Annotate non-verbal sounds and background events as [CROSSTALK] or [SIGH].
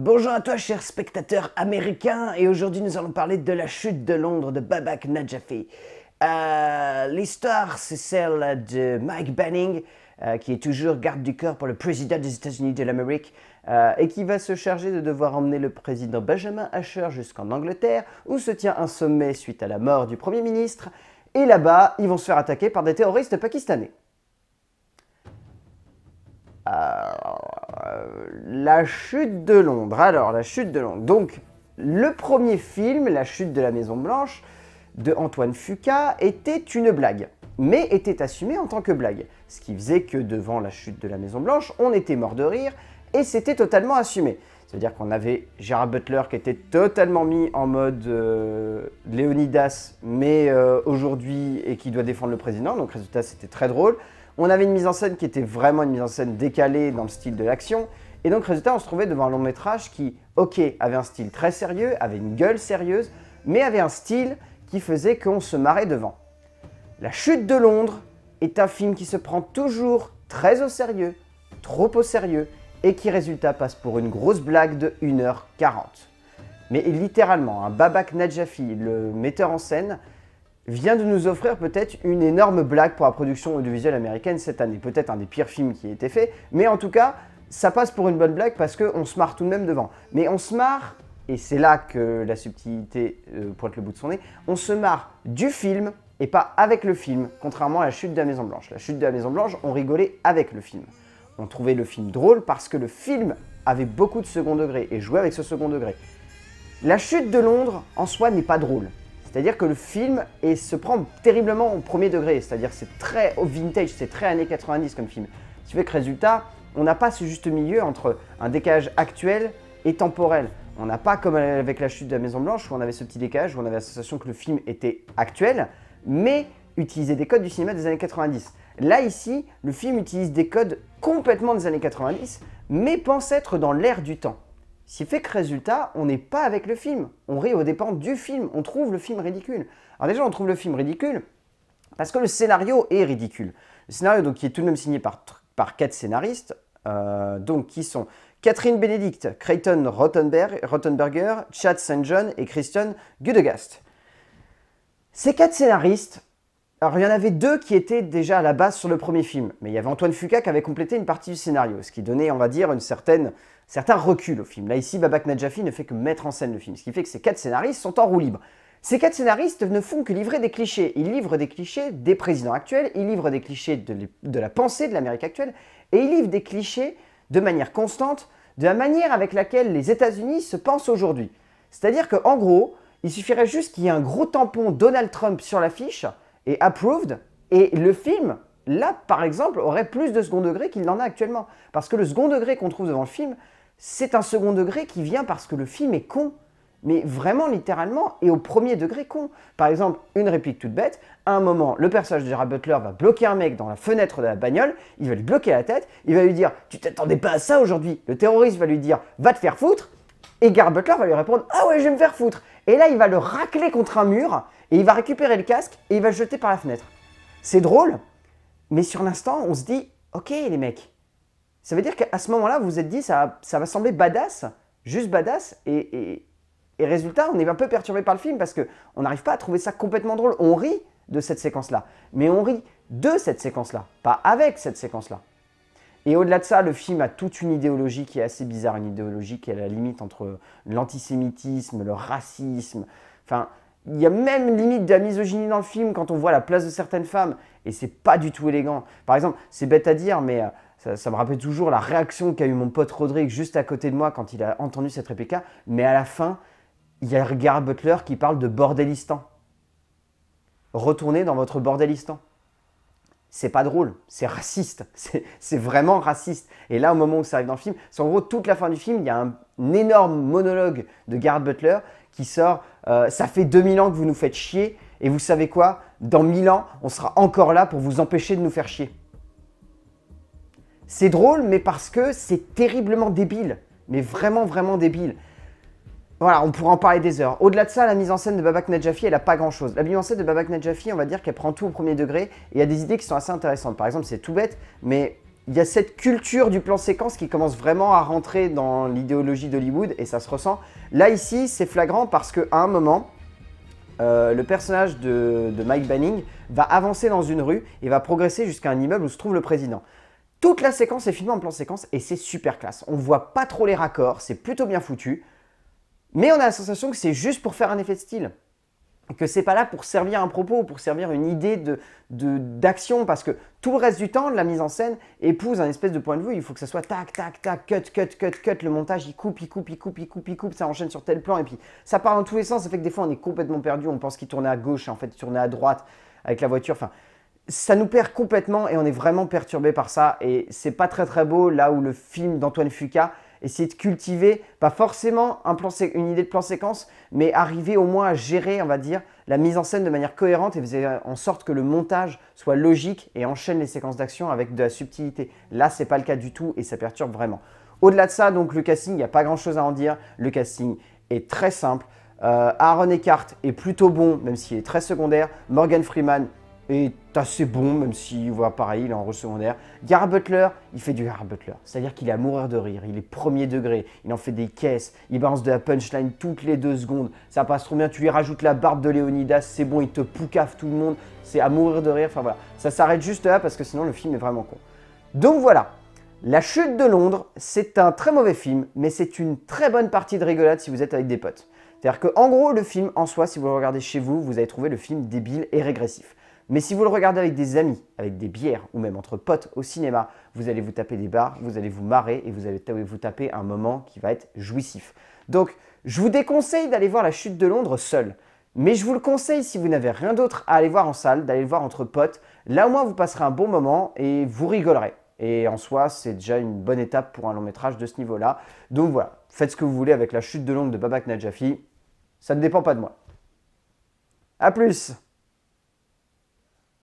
Bonjour à toi, chers spectateurs américains, et aujourd'hui nous allons parler de la chute de Londres de Babak Najafi. Euh, l'histoire, c'est celle de Mike Banning, euh, qui est toujours garde du corps pour le président des États-Unis de l'Amérique, euh, et qui va se charger de devoir emmener le président Benjamin Asher jusqu'en Angleterre, où se tient un sommet suite à la mort du Premier ministre, et là-bas, ils vont se faire attaquer par des terroristes pakistanais. Euh, la chute de Londres. Alors, la chute de Londres. Donc, le premier film, La chute de la Maison Blanche, de Antoine Fuca était une blague, mais était assumée en tant que blague. Ce qui faisait que devant la chute de la Maison Blanche, on était mort de rire et c'était totalement assumé. C'est-à-dire qu'on avait Gérard Butler qui était totalement mis en mode euh, Léonidas, mais euh, aujourd'hui, et qui doit défendre le président. Donc, résultat, c'était très drôle. On avait une mise en scène qui était vraiment une mise en scène décalée dans le style de l'action. Et donc, résultat, on se trouvait devant un long métrage qui, ok, avait un style très sérieux, avait une gueule sérieuse, mais avait un style qui faisait qu'on se marrait devant. La chute de Londres est un film qui se prend toujours très au sérieux, trop au sérieux, et qui résultat passe pour une grosse blague de 1h40. Mais littéralement, un hein, Babak Najafi, le metteur en scène, vient de nous offrir peut-être une énorme blague pour la production audiovisuelle américaine cette année. Peut-être un des pires films qui a été fait, mais en tout cas, ça passe pour une bonne blague parce qu'on se marre tout de même devant. Mais on se marre, et c'est là que la subtilité euh, pointe le bout de son nez, on se marre du film et pas avec le film, contrairement à la chute de la Maison Blanche. La chute de la Maison Blanche, on rigolait avec le film. On trouvait le film drôle parce que le film avait beaucoup de second degré et jouait avec ce second degré. La chute de Londres en soi n'est pas drôle. C'est-à-dire que le film est, se prend terriblement au premier degré. C'est-à-dire c'est très vintage, c'est très années 90 comme film. Ce qui fait que résultat, on n'a pas ce juste milieu entre un décalage actuel et temporel. On n'a pas comme avec la chute de la Maison Blanche où on avait ce petit décalage, où on avait la sensation que le film était actuel, mais utilisait des codes du cinéma des années 90. Là ici, le film utilise des codes complètement des années 90, mais pense être dans l'ère du temps. Si fait que résultat, on n'est pas avec le film. On rit aux dépens du film. On trouve le film ridicule. Alors déjà, on trouve le film ridicule parce que le scénario est ridicule. Le scénario, donc, qui est tout de même signé par, par quatre scénaristes, euh, donc qui sont Catherine Benedict, Creighton Rottenberg, Rottenberger, Chad St. John et Christian Gudegast. Ces quatre scénaristes alors il y en avait deux qui étaient déjà à la base sur le premier film, mais il y avait Antoine Fuca qui avait complété une partie du scénario, ce qui donnait, on va dire, une certaine, certain recul au film. Là ici, Babak Najafi ne fait que mettre en scène le film, ce qui fait que ces quatre scénaristes sont en roue libre. Ces quatre scénaristes ne font que livrer des clichés. Ils livrent des clichés des présidents actuels, ils livrent des clichés de, de la pensée de l'Amérique actuelle, et ils livrent des clichés de manière constante, de la manière avec laquelle les États-Unis se pensent aujourd'hui. C'est-à-dire qu'en gros, il suffirait juste qu'il y ait un gros tampon Donald Trump sur l'affiche, et approved. Et le film, là, par exemple, aurait plus de second degré qu'il n'en a actuellement. Parce que le second degré qu'on trouve devant le film, c'est un second degré qui vient parce que le film est con. Mais vraiment, littéralement, et au premier degré con. Par exemple, une réplique toute bête, à un moment, le personnage de Gerard Butler va bloquer un mec dans la fenêtre de la bagnole, il va lui bloquer la tête, il va lui dire « Tu t'attendais pas à ça aujourd'hui !» Le terroriste va lui dire « Va te faire foutre !» Et Gerard Butler va lui répondre « Ah ouais, je vais me faire foutre !» Et là, il va le racler contre un mur, et il va récupérer le casque et il va le jeter par la fenêtre. C'est drôle, mais sur l'instant, on se dit Ok, les mecs, ça veut dire qu'à ce moment-là, vous vous êtes dit ça, ça va sembler badass, juste badass, et, et résultat, on est un peu perturbé par le film parce qu'on n'arrive pas à trouver ça complètement drôle. On rit de cette séquence-là, mais on rit de cette séquence-là, pas avec cette séquence-là. Et au-delà de ça, le film a toute une idéologie qui est assez bizarre, une idéologie qui est à la limite entre l'antisémitisme, le racisme. Enfin, il y a même limite de la misogynie dans le film quand on voit la place de certaines femmes. Et c'est pas du tout élégant. Par exemple, c'est bête à dire, mais euh, ça, me rappelle toujours la réaction qu'a eu mon pote Rodrigue juste à côté de moi quand il a entendu cette réplique. Mais à la fin, il y a Gareth Butler qui parle de bordelistan. Retournez dans votre bordelistan. C'est pas drôle, c'est raciste, [LAUGHS] c'est vraiment raciste. Et là, au moment où ça arrive dans le film, c'est en gros toute la fin du film, il y a un, énorme monologue de Gareth Butler qui sort euh, ça fait 2000 ans que vous nous faites chier. Et vous savez quoi Dans 1000 ans, on sera encore là pour vous empêcher de nous faire chier. C'est drôle, mais parce que c'est terriblement débile. Mais vraiment, vraiment débile. Voilà, on pourra en parler des heures. Au-delà de ça, la mise en scène de Babak Najafi, elle a pas grand-chose. La mise en scène de Babak Najafi, on va dire qu'elle prend tout au premier degré et il y a des idées qui sont assez intéressantes. Par exemple, c'est tout bête, mais il y a cette culture du plan séquence qui commence vraiment à rentrer dans l'idéologie d'Hollywood et ça se ressent. Là, ici, c'est flagrant parce qu'à un moment, euh, le personnage de, Mike Banning va avancer dans une rue et va progresser jusqu'à un immeuble où se trouve le président. Toute la séquence est filmée en plan séquence et c'est super classe. On voit pas trop les raccords, c'est plutôt bien foutu, mais on a la sensation que c'est juste pour faire un effet de style que c'est pas là pour servir un propos, pour servir une idée de d'action, parce que tout le reste du temps, la mise en scène épouse un espèce de point de vue. Il faut que ça soit tac, tac, tac, cut, cut, cut, cut. Le montage, il coupe, il coupe, il coupe, il coupe, il coupe, ça enchaîne sur tel plan, et puis ça part dans tous les sens. Ça fait que des fois, on est complètement perdu. On pense qu'il tournait à gauche, en fait, il tournait à droite avec la voiture. Enfin, ça nous perd complètement et on est vraiment perturbé par ça. Et c'est pas très, très beau là où le film d'Antoine Fuca essayer de cultiver, pas forcément une idée de plan séquence, mais arriver au moins à gérer, on va dire, la mise en scène de manière cohérente et faire en sorte que le montage soit logique et enchaîne les séquences d'action avec de la subtilité. Là, n'est pas le cas du tout et ça perturbe vraiment. Au-delà de ça, donc le casting, il n'y a pas grand-chose à en dire. Le casting est très simple. Euh, Aaron Eckhart est plutôt bon, même s'il est très secondaire. Morgan Freeman est assez bon, même si, voilà, pareil, il est en rôle secondaire. Gara Butler, il fait du Gara Butler. C'est-à-dire qu'il est à mourir de rire, il est premier degré, il en fait des caisses, il balance de la punchline toutes les deux secondes. Ça passe trop bien, tu lui rajoutes la barbe de Léonidas, c'est bon, il te poucave tout le monde, c'est à mourir de rire. Enfin voilà, ça s'arrête juste là parce que sinon le film est vraiment con. Donc voilà, La Chute de Londres, c'est un très mauvais film, mais c'est une très bonne partie de rigolade si vous êtes avec des potes. C'est-à-dire qu'en gros, le film en soi, si vous le regardez chez vous, vous allez trouver le film débile et régressif. Mais si vous le regardez avec des amis, avec des bières ou même entre potes au cinéma, vous allez vous taper des bars, vous allez vous marrer et vous allez vous taper un moment qui va être jouissif. Donc, je vous déconseille d'aller voir la chute de Londres seul. Mais je vous le conseille, si vous n'avez rien d'autre à aller voir en salle, d'aller le voir entre potes. Là au moins, vous passerez un bon moment et vous rigolerez. Et en soi, c'est déjà une bonne étape pour un long métrage de ce niveau-là. Donc voilà, faites ce que vous voulez avec la chute de Londres de Babak Najafi. Ça ne dépend pas de moi. A plus